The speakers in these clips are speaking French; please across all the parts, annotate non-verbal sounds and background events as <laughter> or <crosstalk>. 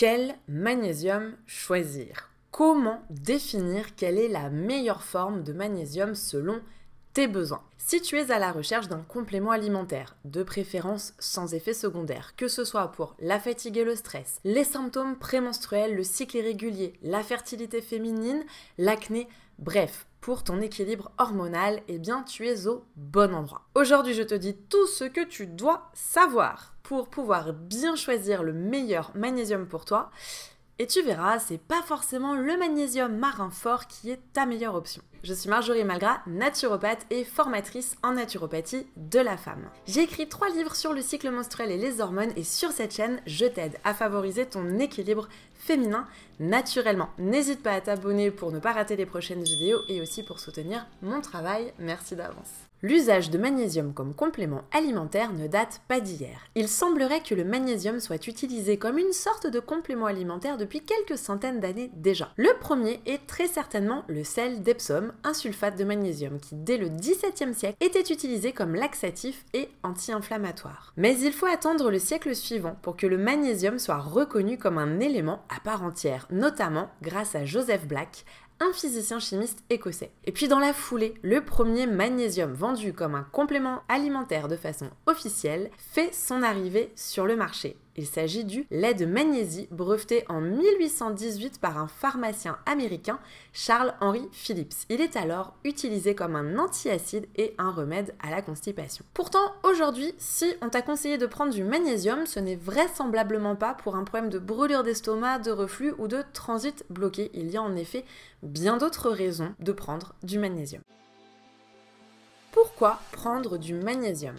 Quel magnésium choisir Comment définir quelle est la meilleure forme de magnésium selon tes besoins Si tu es à la recherche d'un complément alimentaire, de préférence sans effet secondaire, que ce soit pour la fatigue et le stress, les symptômes prémenstruels, le cycle irrégulier, la fertilité féminine, l'acné, Bref, pour ton équilibre hormonal, eh bien tu es au bon endroit. Aujourd'hui, je te dis tout ce que tu dois savoir pour pouvoir bien choisir le meilleur magnésium pour toi et tu verras, c'est pas forcément le magnésium marin fort qui est ta meilleure option. Je suis Marjorie Malgras, naturopathe et formatrice en naturopathie de la femme. J'ai écrit trois livres sur le cycle menstruel et les hormones et sur cette chaîne, je t'aide à favoriser ton équilibre féminin naturellement. N'hésite pas à t'abonner pour ne pas rater les prochaines vidéos et aussi pour soutenir mon travail. Merci d'avance. L'usage de magnésium comme complément alimentaire ne date pas d'hier. Il semblerait que le magnésium soit utilisé comme une sorte de complément alimentaire depuis quelques centaines d'années déjà. Le premier est très certainement le sel d'Epsom, un sulfate de magnésium qui dès le XVIIe siècle était utilisé comme laxatif et anti-inflammatoire. Mais il faut attendre le siècle suivant pour que le magnésium soit reconnu comme un élément à part entière, notamment grâce à Joseph Black, un physicien chimiste écossais. Et puis dans la foulée, le premier magnésium vendu comme un complément alimentaire de façon officielle fait son arrivée sur le marché. Il s'agit du lait de magnésie, breveté en 1818 par un pharmacien américain, Charles Henry Phillips. Il est alors utilisé comme un antiacide et un remède à la constipation. Pourtant, aujourd'hui, si on t'a conseillé de prendre du magnésium, ce n'est vraisemblablement pas pour un problème de brûlure d'estomac, de reflux ou de transit bloqué. Il y a en effet bien d'autres raisons de prendre du magnésium. Pourquoi prendre du magnésium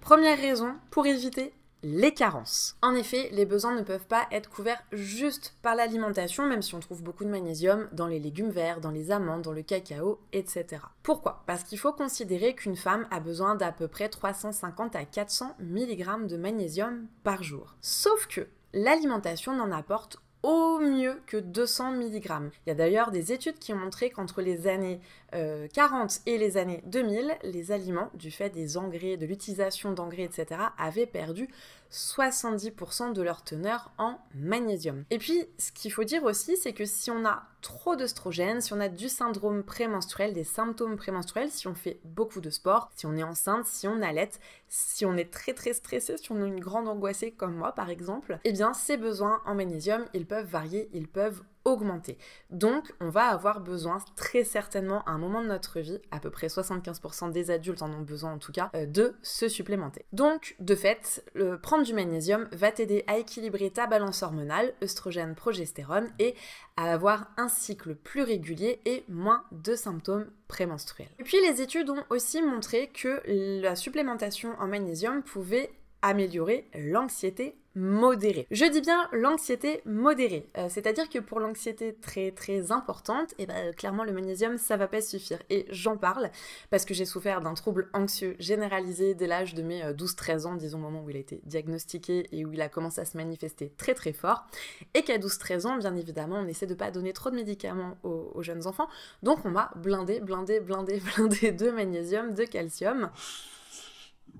Première raison, pour éviter les carences. En effet, les besoins ne peuvent pas être couverts juste par l'alimentation, même si on trouve beaucoup de magnésium dans les légumes verts, dans les amandes, dans le cacao, etc. Pourquoi Parce qu'il faut considérer qu'une femme a besoin d'à peu près 350 à 400 mg de magnésium par jour. Sauf que l'alimentation n'en apporte au mieux que 200 mg. Il y a d'ailleurs des études qui ont montré qu'entre les années 40 euh, et les années 2000, les aliments, du fait des engrais, de l'utilisation d'engrais, etc., avaient perdu 70% de leur teneur en magnésium. Et puis, ce qu'il faut dire aussi, c'est que si on a trop d'oestrogènes, si on a du syndrome prémenstruel, des symptômes prémenstruels, si on fait beaucoup de sport, si on est enceinte, si on allait, si on est très très stressé, si on a une grande angoissée comme moi par exemple, eh bien ces besoins en magnésium, ils peuvent varier, ils peuvent augmenter. Donc, on va avoir besoin très certainement à un moment de notre vie, à peu près 75% des adultes en ont besoin en tout cas, euh, de se supplémenter. Donc, de fait, le prendre du magnésium va t'aider à équilibrer ta balance hormonale, œstrogène, progestérone, et à avoir un cycle plus régulier et moins de symptômes prémenstruels. Et puis, les études ont aussi montré que la supplémentation en magnésium pouvait améliorer l'anxiété modérée. Je dis bien l'anxiété modérée, euh, c'est-à-dire que pour l'anxiété très très importante, et eh ben, clairement le magnésium ça va pas suffire. Et j'en parle parce que j'ai souffert d'un trouble anxieux généralisé dès l'âge de mes 12-13 euh, ans, disons au moment où il a été diagnostiqué et où il a commencé à se manifester très très fort. Et qu'à 12-13 ans, bien évidemment, on essaie de pas donner trop de médicaments aux, jeunes enfants, donc on m'a blindé, blindé, blindé, <laughs> blindé de magnésium, de calcium.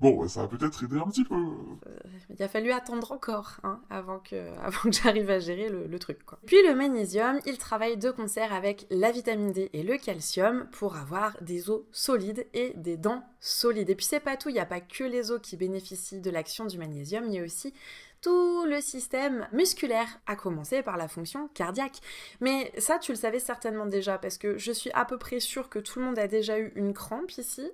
Bon, ça a peut-être aidé un petit peu. Euh, il a fallu attendre encore hein, avant que, <laughs> avant que j'arrive à gérer le, truc. Quoi. Puis le magnésium, il travaille de concert avec la vitamine D et le calcium pour avoir des os solides et des dents solides. Et puis c'est pas tout, il n'y a pas que les os qui bénéficient de l'action du magnésium, il y a aussi tout le système musculaire, à commencer par la fonction cardiaque. Mais ça, tu le savais certainement déjà, parce que je suis à peu près sûre que tout le monde a déjà eu une crampe ici,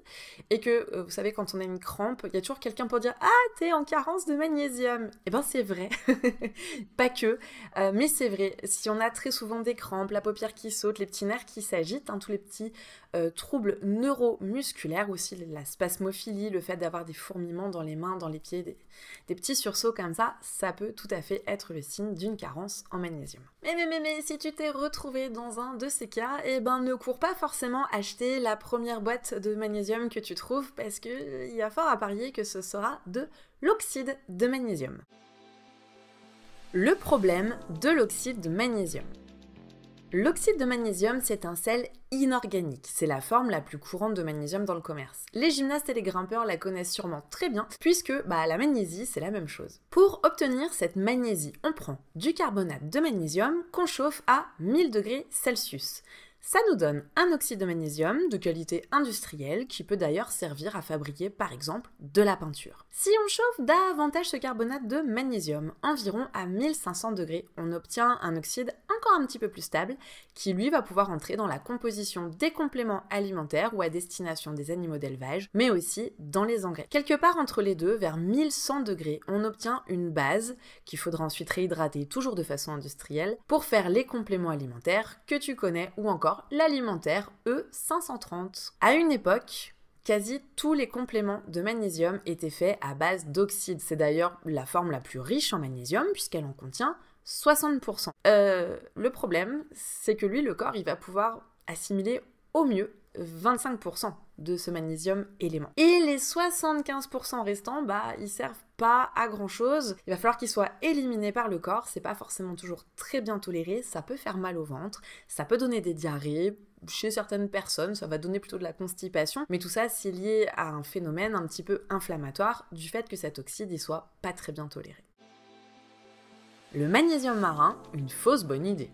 et que, euh, vous savez, quand on a une crampe, il y a toujours quelqu'un pour dire « Ah, t'es en carence de magnésium !» Eh ben, c'est vrai. <laughs> Pas que, euh, mais c'est vrai. Si on a très souvent des crampes, la paupière qui saute, les petits nerfs qui s'agitent, hein, tous les petits euh, troubles neuromusculaires, aussi la spasmophilie, le fait d'avoir des fourmillements dans les mains, dans les pieds, des petits sursauts comme ça, ça, peut tout à fait être le signe d'une carence en magnésium. Mais mais mais mais si tu t'es retrouvé dans un de ces cas, eh ben ne cours pas forcément acheter la première boîte de magnésium que tu trouves parce qu'il euh, y a fort à parier que ce sera de l'oxyde de magnésium. Le problème de l'oxyde de magnésium. L'oxyde de magnésium, c'est un sel inorganique. C'est la forme la plus courante de magnésium dans le commerce. Les gymnastes et les grimpeurs la connaissent sûrement très bien, puisque bah, la magnésie, c'est la même chose. Pour obtenir cette magnésie, on prend du carbonate de magnésium qu'on chauffe à 1000 degrés Celsius. Ça nous donne un oxyde de magnésium de qualité industrielle qui peut d'ailleurs servir à fabriquer par exemple de la peinture. Si on chauffe davantage ce carbonate de magnésium, environ à 1500 degrés, on obtient un oxyde encore un petit peu plus stable qui lui va pouvoir entrer dans la composition des compléments alimentaires ou à destination des animaux d'élevage, mais aussi dans les engrais. Quelque part entre les deux, vers 1100 degrés, on obtient une base qu'il faudra ensuite réhydrater toujours de façon industrielle pour faire les compléments alimentaires que tu connais ou encore l'alimentaire E530. À une époque, Quasi tous les compléments de magnésium étaient faits à base d'oxyde. C'est d'ailleurs la forme la plus riche en magnésium puisqu'elle en contient 60%. Euh, le problème, c'est que lui, le corps, il va pouvoir assimiler au mieux 25% de ce magnésium élément. Et les 75% restants, bah, ils servent pas à grand chose. Il va falloir qu'ils soient éliminés par le corps. C'est pas forcément toujours très bien toléré. Ça peut faire mal au ventre. Ça peut donner des diarrhées. Chez certaines personnes, ça va donner plutôt de la constipation. Mais tout ça, c'est lié à un phénomène un petit peu inflammatoire du fait que cet oxyde, y soit pas très bien toléré. Le magnésium marin, une fausse bonne idée.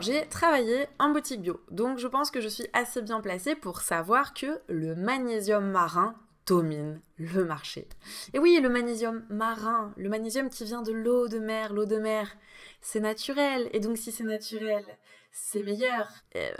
J'ai travaillé en boutique bio, donc je pense que je suis assez bien placée pour savoir que le magnésium marin domine le marché. Et oui, le magnésium marin, le magnésium qui vient de l'eau de mer, l'eau de mer, c'est naturel, et donc si c'est naturel, c'est meilleur. Euh,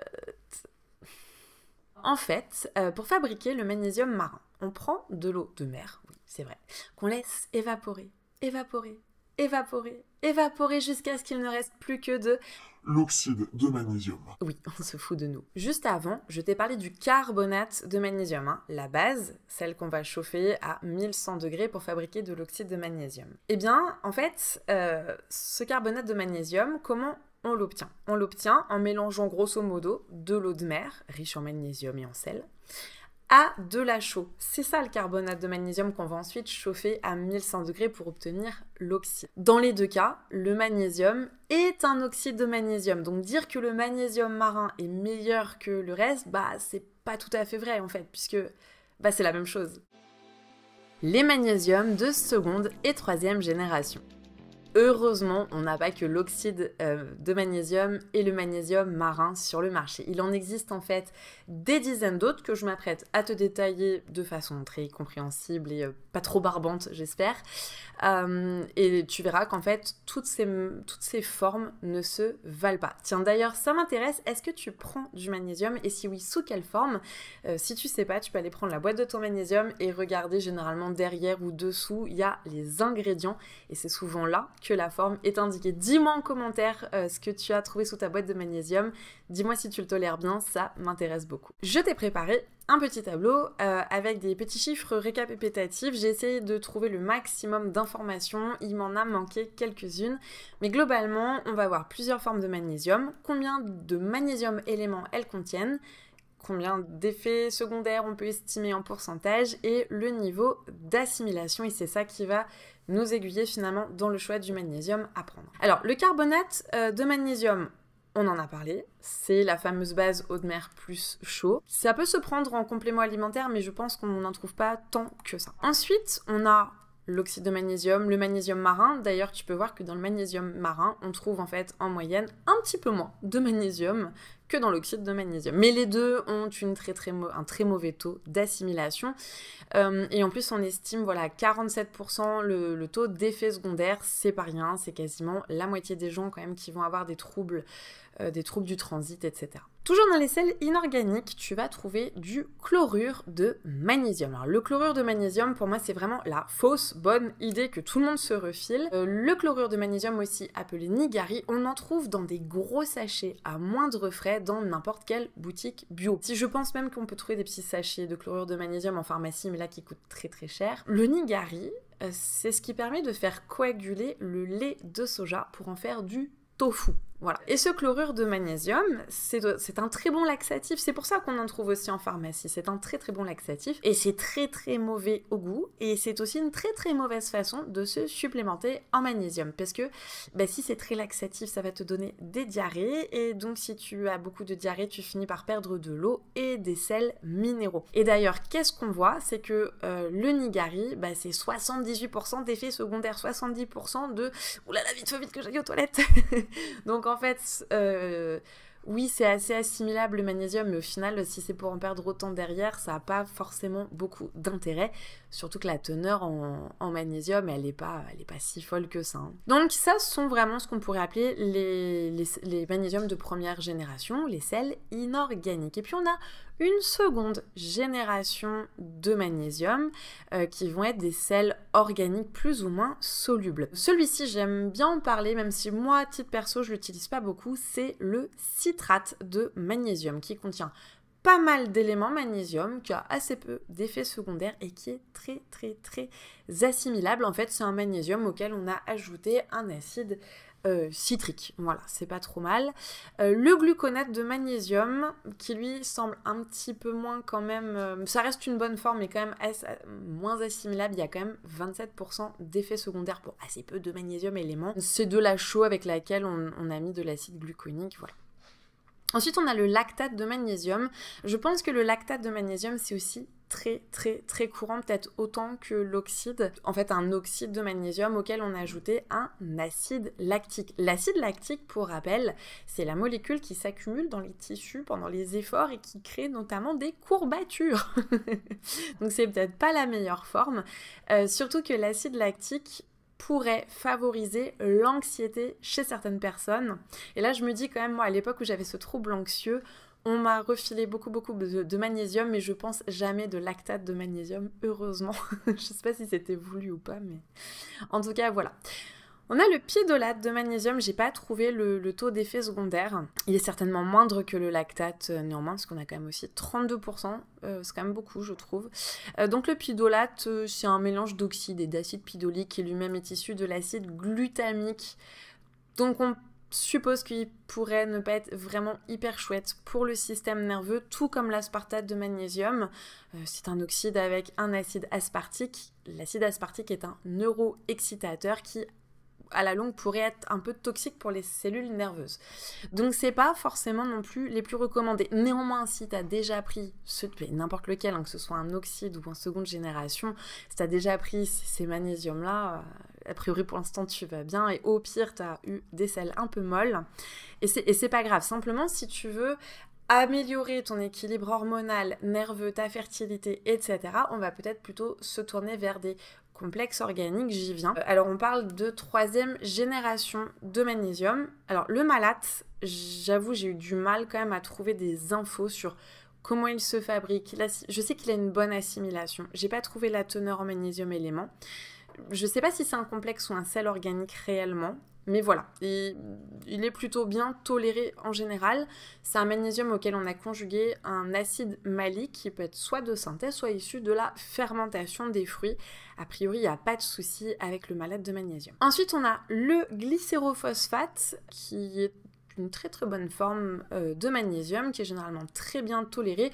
en fait, euh, pour fabriquer le magnésium marin, on prend de l'eau de mer, oui, c'est vrai, qu'on laisse évaporer, évaporer, évaporer, évaporer jusqu'à ce qu'il ne reste plus que de l'oxyde de magnésium. Oui, <laughs> on se fout de nous. Juste avant, je t'ai parlé du carbonate de magnésium, hein, la base, celle qu'on va chauffer à 1100 degrés pour fabriquer de l'oxyde de magnésium. Eh bien, en fait, euh, ce carbonate de magnésium, comment on l'obtient On l'obtient en mélangeant grosso modo de l'eau de mer, riche en magnésium et en sel, de la chaux. C'est ça le carbonate de magnésium qu'on va ensuite chauffer à 1100 degrés pour obtenir l'oxyde. Dans les deux cas, le magnésium est un oxyde de magnésium. Donc dire que le magnésium marin est meilleur que le reste, bah c'est pas tout à fait vrai en fait, puisque bah, c'est la même chose. Les magnésiums de seconde et troisième génération. Heureusement, on n'a pas que l'oxyde euh, de magnésium et le magnésium marin sur le marché. Il en existe en fait des dizaines d'autres que je m'apprête à te détailler de façon très compréhensible et euh, pas trop barbante, j'espère. Euh, et tu verras qu'en fait, toutes ces, toutes ces formes ne se valent pas. Tiens, d'ailleurs, ça m'intéresse, est-ce que tu prends du magnésium et si oui, sous quelle forme Si tu sais pas, tu peux aller prendre la boîte de ton magnésium et regarder généralement derrière ou dessous, il y a les ingrédients et c'est souvent là que la forme est indiquée. Dis-moi en commentaire euh, ce que tu as trouvé sous ta boîte de magnésium. Dis-moi si tu le tolères bien, ça m'intéresse beaucoup. Je t'ai préparé un petit tableau euh, avec des petits chiffres récapitulatifs. J'ai essayé de trouver le maximum d'informations, il m'en a manqué quelques-unes, mais globalement, on va voir plusieurs formes de magnésium, combien de magnésium éléments elles contiennent, combien d'effets secondaires on peut estimer en pourcentage et le niveau d'assimilation. Et c'est ça qui va nous aiguiller finalement dans le choix du magnésium à prendre. Alors, le carbonate euh, de magnésium, on en a parlé, c'est la fameuse base eau de mer plus chaud. Ça peut se prendre en complément alimentaire, mais je pense qu'on n'en trouve pas tant que ça. Ensuite, on a l'oxyde de magnésium, le magnésium marin. D'ailleurs, tu peux voir que dans le magnésium marin, on trouve en fait en moyenne un petit peu moins de magnésium que dans l'oxyde de magnésium. Mais les deux ont une très, très un très mauvais taux d'assimilation. Euh, et en plus, on estime voilà, 47% le, taux d'effet secondaire. C'est pas rien, c'est quasiment la moitié des gens quand même qui vont avoir des troubles, euh, des troubles du transit, etc. Toujours dans les sels inorganiques, tu vas trouver du chlorure de magnésium. Alors le chlorure de magnésium, pour moi, c'est vraiment la fausse bonne idée que tout le monde se refile. Euh, le chlorure de magnésium aussi appelé nigari, on en trouve dans des gros sachets à moindre frais dans n'importe quelle boutique bio. Si je pense même qu'on peut trouver des petits sachets de chlorure de magnésium en pharmacie, mais là qui coûtent très très cher. Le nigari, euh, c'est ce qui permet de faire coaguler le lait de soja pour en faire du tofu. Voilà. Et ce chlorure de magnésium, c'est un très bon laxatif. C'est pour ça qu'on en trouve aussi en pharmacie. C'est un très très bon laxatif. Et c'est très très mauvais au goût. Et c'est aussi une très très mauvaise façon de se supplémenter en magnésium. Parce que bah, si c'est très laxatif, ça va te donner des diarrhées. Et donc si tu as beaucoup de diarrhées, tu finis par perdre de l'eau et des sels minéraux. Et d'ailleurs, qu'est-ce qu'on voit C'est que euh, le nigari, bah, c'est 78% d'effets secondaires, 70% de... Oulala, vite, vite que j'aille aux toilettes <laughs> Donc en fait, euh, oui, c'est assez assimilable le magnésium, mais au final, si c'est pour en perdre autant derrière, ça n'a pas forcément beaucoup d'intérêt. Surtout que la teneur en, magnésium, elle n'est pas, elle est pas si folle que ça. Hein. Donc ça, ce sont vraiment ce qu'on pourrait appeler les, les, magnésiums de première génération, les sels inorganiques. Et puis on a une seconde génération de magnésium euh, qui vont être des sels organiques plus ou moins solubles. Celui-ci, j'aime bien en parler, même si moi, à titre perso, je l'utilise pas beaucoup, c'est le citrate de magnésium qui contient pas mal d'éléments magnésium, qui a assez peu d'effets secondaires et qui est très très très assimilable. En fait, c'est un magnésium auquel on a ajouté un acide euh, citrique. Voilà, c'est pas trop mal. Euh, le gluconate de magnésium, qui lui semble un petit peu moins quand même... Euh, ça reste une bonne forme, mais quand même moins assimilable. Il y a quand même 27% d'effets secondaires pour assez peu de magnésium élément. C'est de la chaux avec laquelle on a mis de l'acide gluconique, voilà. Ensuite, on a le lactate de magnésium. Je pense que le lactate de magnésium, c'est aussi très très très courant, peut-être autant que l'oxyde, en fait un oxyde de magnésium auquel on a ajouté un acide lactique. L'acide lactique, pour rappel, c'est la molécule qui s'accumule dans les tissus pendant les efforts et qui crée notamment des courbatures. <laughs> Donc c'est peut-être pas la meilleure forme, euh, surtout que l'acide lactique pourrait favoriser l'anxiété chez certaines personnes. Et là, je me dis quand même, moi, à l'époque où j'avais ce trouble anxieux, on m'a refilé beaucoup beaucoup de, magnésium, mais je pense jamais de lactate de magnésium, heureusement. <laughs> je ne sais pas si c'était voulu ou pas, mais en tout cas voilà. On a le pidolate de magnésium, j'ai pas trouvé le, taux d'effet secondaire. Il est certainement moindre que le lactate euh, néanmoins, parce qu'on a quand même aussi 32%, euh, c'est quand même beaucoup je trouve. Euh, donc le pidolate, c'est un mélange d'oxyde et d'acide pidolique qui lui-même est issu de l'acide glutamique. Donc on suppose qu'il pourrait ne pas être vraiment hyper chouette pour le système nerveux, tout comme l'aspartate de magnésium. c'est un oxyde avec un acide aspartique. L'acide aspartique est un neuroexcitateur qui à la longue pourrait être un peu toxique pour les cellules nerveuses. Donc c'est pas forcément non plus les plus recommandés. Néanmoins, si tu as déjà pris n'importe lequel, hein, que ce soit un oxyde ou en seconde génération, si tu as déjà pris ces magnésiums-là, euh, a priori pour l'instant tu vas bien et au pire tu as eu des selles un peu molles. Et c'est pas grave, simplement si tu veux améliorer ton équilibre hormonal, nerveux, ta fertilité, etc., on va peut-être plutôt se tourner vers des complexe organique, j'y viens. Euh, alors on parle de troisième génération de magnésium. Alors le malate, j'avoue j'ai eu du mal quand même à trouver des infos sur comment il se fabrique. je sais qu'il a une bonne assimilation. J'ai pas trouvé la teneur en magnésium élément. Je sais pas si c'est un complexe ou un sel organique réellement. Mais voilà, il est plutôt bien toléré en général. C'est un magnésium auquel on a conjugué un acide malique qui peut être soit de synthèse, soit issu de la fermentation des fruits. A priori, il n'y a pas de souci avec le malade de magnésium. Ensuite, on a le glycérophosphate qui est une très très bonne forme euh, de magnésium qui est généralement très bien tolérée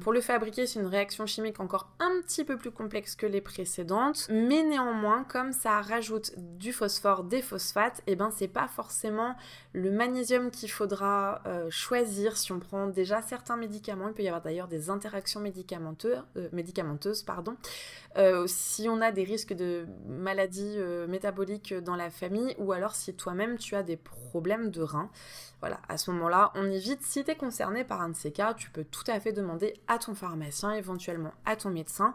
pour le fabriquer, c'est une réaction chimique encore un petit peu plus complexe que les précédentes, mais néanmoins, comme ça rajoute du phosphore, des phosphates, et eh ben c'est pas forcément le magnésium qu'il faudra euh, choisir si on prend déjà certains médicaments. Il peut y avoir d'ailleurs des interactions euh, médicamenteuses, pardon. Euh, si on a des risques de maladies métaboliques dans la famille ou alors si toi-même tu as des problèmes de reins. Voilà, à ce moment-là, on évite. Si tu es concerné par un de ces cas, tu peux tout à fait demander à ton pharmacien, éventuellement à ton médecin.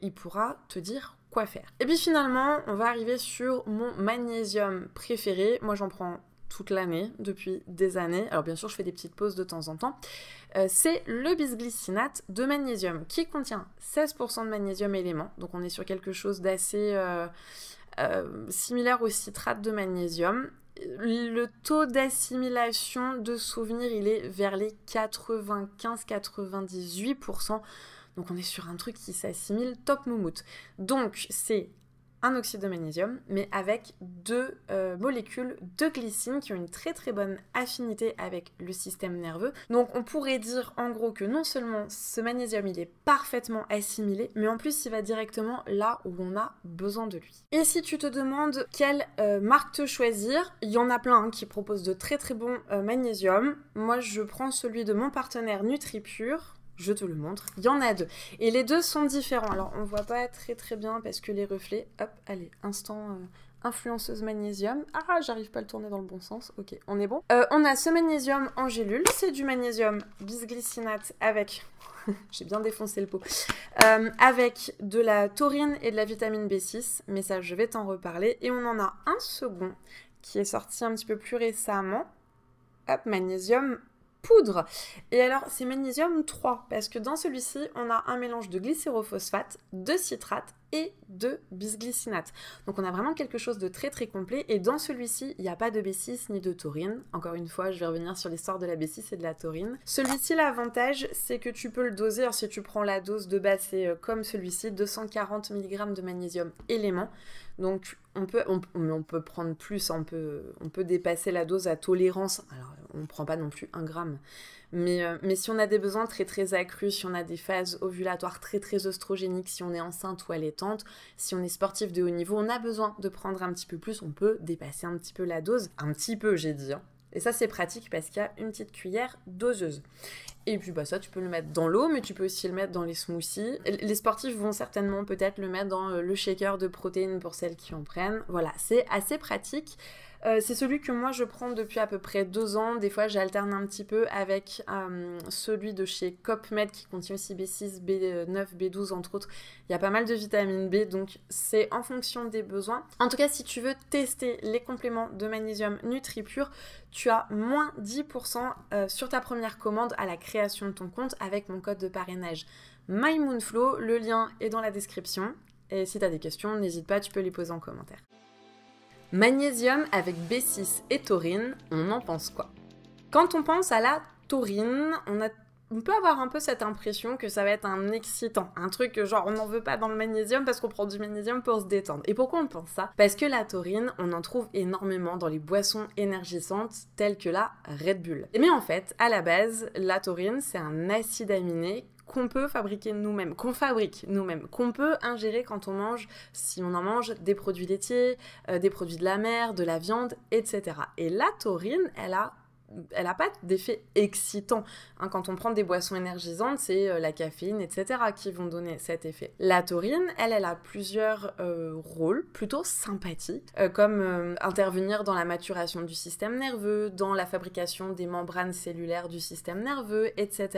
il pourra te dire quoi faire. Et puis finalement, on va arriver sur mon magnésium préféré. Moi, j'en prends toute l'année, depuis des années. Alors bien sûr, je fais des petites pauses de temps en temps. Euh, c'est le bisglycinate de magnésium qui contient 16% de magnésium élément. Donc on est sur quelque chose d'assez euh, euh, similaire au citrate de magnésium. Le taux d'assimilation de souvenirs, il est vers les 95-98%. Donc on est sur un truc qui s'assimile top moumoute. Donc c'est un oxyde de magnésium, mais avec deux euh, molécules de glycine qui ont une très très bonne affinité avec le système nerveux. Donc on pourrait dire en gros que non seulement ce magnésium il est parfaitement assimilé, mais en plus il va directement là où on a besoin de lui. Et si tu te demandes quelle euh, marque te choisir, il y en a plein hein, qui proposent de très très bons euh, magnésium. Moi je prends celui de mon partenaire NutriPure je te le montre, il y en a deux. Et les deux sont différents. Alors on ne voit pas très très bien parce que les reflets, hop, allez, instant... Euh, influenceuse magnésium. Ah, j'arrive pas à le tourner dans le bon sens. Ok, on est bon. Euh, on a ce magnésium en gélule. C'est du magnésium bisglycinate avec... <laughs> J'ai bien défoncé le pot. Euh, avec de la taurine et de la vitamine B6. Mais ça, je vais t'en reparler. Et on en a un second qui est sorti un petit peu plus récemment. Hop, magnésium poudre. Et alors, c'est magnésium 3, parce que dans celui-ci, on a un mélange de glycérophosphate, de citrate et de bisglycinate. Donc on a vraiment quelque chose de très très complet et dans celui-ci, il n'y a pas de B6 ni de taurine. Encore une fois, je vais revenir sur l'histoire de la B6 et de la taurine. Celui-ci, l'avantage, c'est que tu peux le doser. si tu prends la dose de base, c'est euh, comme celui-ci, 240 mg de magnésium élément. Donc on peut, on, peut prendre plus, on peut, on peut dépasser la dose à tolérance. Alors on ne prend pas non plus un gramme. Mais, euh, mais, si on a des besoins très très accrus, si on a des phases ovulatoires très très oestrogéniques si on est enceinte ou à si on est sportif de haut niveau, on a besoin de prendre un petit peu plus, on peut dépasser un petit peu la dose. Un petit peu, j'ai dit. Hein. Et ça, c'est pratique parce qu'il y a une petite cuillère doseuse. Et puis bah, ça, tu peux le mettre dans l'eau, mais tu peux aussi le mettre dans les smoothies. Les sportifs vont certainement peut-être le mettre dans euh, le shaker de protéines pour celles qui en prennent. Voilà, c'est assez pratique. Euh, c'est celui que moi je prends depuis à peu près deux ans. Des fois j'alterne un petit peu avec euh, celui de chez CopMed qui contient aussi B6, B9, B12 entre autres. Il y a pas mal de vitamine B donc c'est en fonction des besoins. En tout cas si tu veux tester les compléments de magnésium NutriPure, tu as moins 10% euh, sur ta première commande à la création de ton compte avec mon code de parrainage MyMoonFlow. Le lien est dans la description. Et si tu as des questions, n'hésite pas, tu peux les poser en commentaire. Magnésium avec B6 et taurine, on en pense quoi Quand on pense à la taurine, on, peut avoir un peu cette impression que ça va être un excitant, un truc genre on n'en veut pas dans le magnésium parce qu'on prend du magnésium pour se détendre. Et pourquoi on pense ça Parce que la taurine, on en trouve énormément dans les boissons énergisantes telles que la Red Bull. Mais en fait, à la base, la taurine, c'est un acide aminé qu'on peut fabriquer nous-mêmes, qu'on fabrique nous-mêmes, qu'on peut ingérer quand on mange, si on en mange, des produits laitiers, euh, des produits de la mer, de la viande, etc. Et la taurine, elle a elle n'a pas d'effet excitant. Hein, quand on prend des boissons énergisantes, c'est euh, la caféine, etc., qui vont donner cet effet. La taurine, elle, elle a plusieurs euh, rôles plutôt sympathiques, euh, comme intervenir dans la maturation du système nerveux, dans la fabrication des membranes cellulaires du système nerveux, etc.,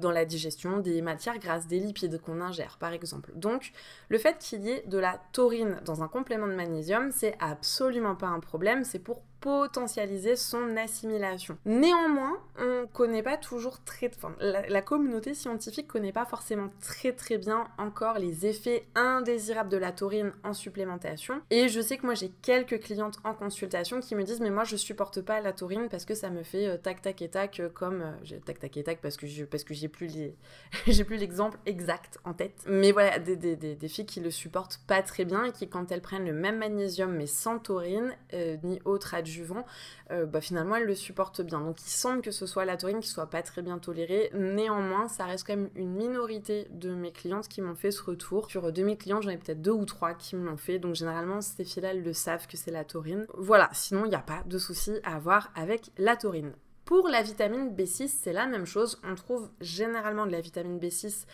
dans la digestion des matières grasses, des lipides qu'on ingère, par exemple. Donc, le fait qu'il y ait de la taurine dans un complément de magnésium, c'est absolument pas un problème, c'est pour potentialiser son assimilation. Néanmoins, on connaît pas toujours très... la, communauté scientifique connaît pas forcément très très bien encore les effets indésirables de la taurine en supplémentation. Et je sais que moi j'ai quelques clientes en consultation qui me disent mais moi je supporte pas la taurine parce que ça me fait euh, tac tac et tac euh, comme... Euh, tac tac et tac parce que j'ai, parce que j'ai plus <laughs> j'ai plus l'exemple exact en tête. Mais voilà, des, filles qui le supportent pas très bien et qui quand elles prennent le même magnésium mais sans taurine ni autre juvent, euh, bah, finalement elle le supporte bien. Donc il semble que ce soit la taurine qui soit pas très bien tolérée. Néanmoins, ça reste quand même une minorité de mes clientes qui m'ont fait ce retour. Sur 2000 euh, clients, j'en ai peut-être deux ou trois qui me l'ont fait. Donc généralement, ces filles-là, elles le savent que c'est la taurine. Voilà, sinon il n'y a pas de souci à avoir avec la taurine. Pour la vitamine B6, c'est la même chose. On trouve généralement de la vitamine B6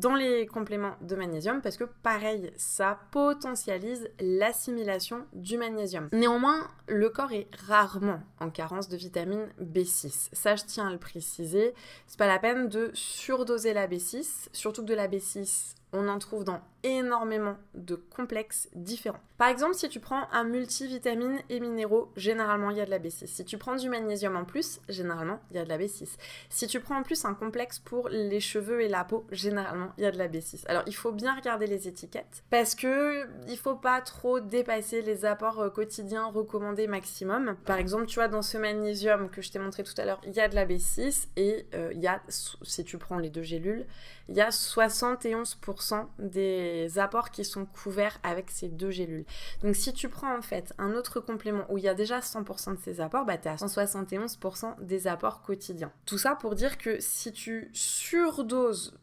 dans les compléments de magnésium parce que pareil, ça potentialise l'assimilation du magnésium. Néanmoins, le corps est rarement en carence de vitamine B6. Ça, je tiens à le préciser. C'est pas la peine de surdoser la B6, surtout que de la B6, on en trouve dans énormément de complexes différents. Par exemple, si tu prends un multivitamine et minéraux, généralement il y a de la B6. Si tu prends du magnésium en plus, généralement il y a de la B6. Si tu prends en plus un complexe pour les cheveux et la peau, généralement il y a de la B6. Alors il faut bien regarder les étiquettes parce que il faut pas trop dépasser les apports euh, quotidiens recommandés maximum. Par exemple, tu vois dans ce magnésium que je t'ai montré tout à l'heure, il y a de la B6 et euh, il y a si tu prends les deux gélules, il y a 71% des les apports qui sont couverts avec ces deux gélules. Donc si tu prends en fait un autre complément où il y a déjà 100% de ces apports, bah t'es à 171% des apports quotidiens. Tout ça pour dire que si tu surdoses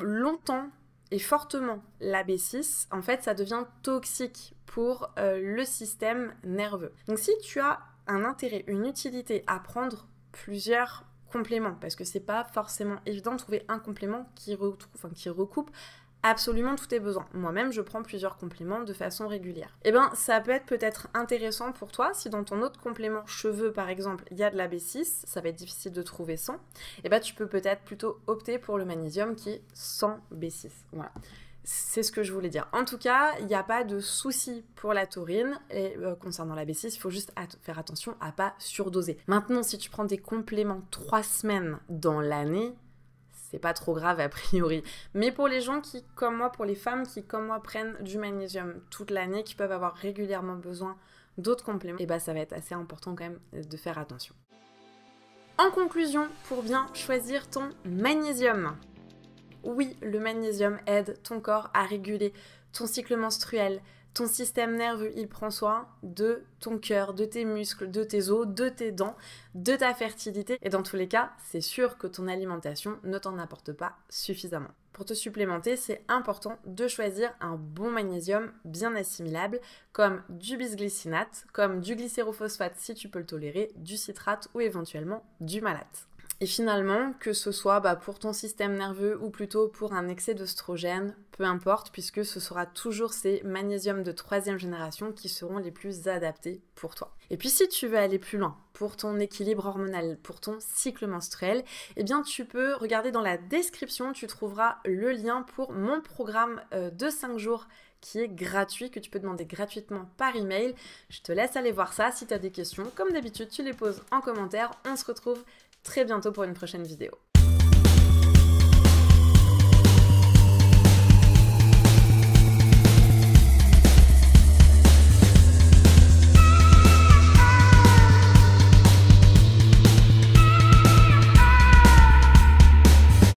longtemps et fortement la B6, en fait ça devient toxique pour euh, le système nerveux. Donc si tu as un intérêt, une utilité à prendre plusieurs compléments, parce que c'est pas forcément évident de trouver un complément qui, retrouve, enfin, qui recoupe absolument tout est besoin, Moi-même, je prends plusieurs compléments de façon régulière. Eh bien, ça peut être peut-être intéressant pour toi si dans ton autre complément cheveux, par exemple, il y a de la B6, ça va être difficile de trouver sans, eh bien, tu peux peut-être plutôt opter pour le magnésium qui est sans B6. Voilà. C'est ce que je voulais dire. En tout cas, il n'y a pas de souci pour la taurine. Et euh, concernant la B6, il faut juste faire attention à pas surdoser. Maintenant, si tu prends des compléments trois semaines dans l'année, c'est pas trop grave a priori. Mais pour les gens qui, comme moi, pour les femmes qui, comme moi, prennent du magnésium toute l'année, qui peuvent avoir régulièrement besoin d'autres compléments, et eh bah ben, ça va être assez important quand même de faire attention. En conclusion, pour bien choisir ton magnésium. Oui, le magnésium aide ton corps à réguler ton cycle menstruel, ton système nerveux, il prend soin de ton cœur, de tes muscles, de tes os, de tes dents, de ta fertilité. Et dans tous les cas, c'est sûr que ton alimentation ne t'en apporte pas suffisamment. Pour te supplémenter, c'est important de choisir un bon magnésium bien assimilable, comme du bisglycinate, comme du glycérophosphate si tu peux le tolérer, du citrate ou éventuellement du malate. Et finalement, que ce soit bah, pour ton système nerveux ou plutôt pour un excès d'oestrogène, peu importe, puisque ce sera toujours ces magnésiums de troisième génération qui seront les plus adaptés pour toi. Et puis si tu veux aller plus loin, pour ton équilibre hormonal, pour ton cycle menstruel, eh bien tu peux regarder dans la description, tu trouveras le lien pour mon programme euh, de 5 jours qui est gratuit, que tu peux demander gratuitement par email. Je te laisse aller voir ça. Si tu as des questions, comme d'habitude, tu les poses en commentaire. On se retrouve très bientôt pour une prochaine vidéo.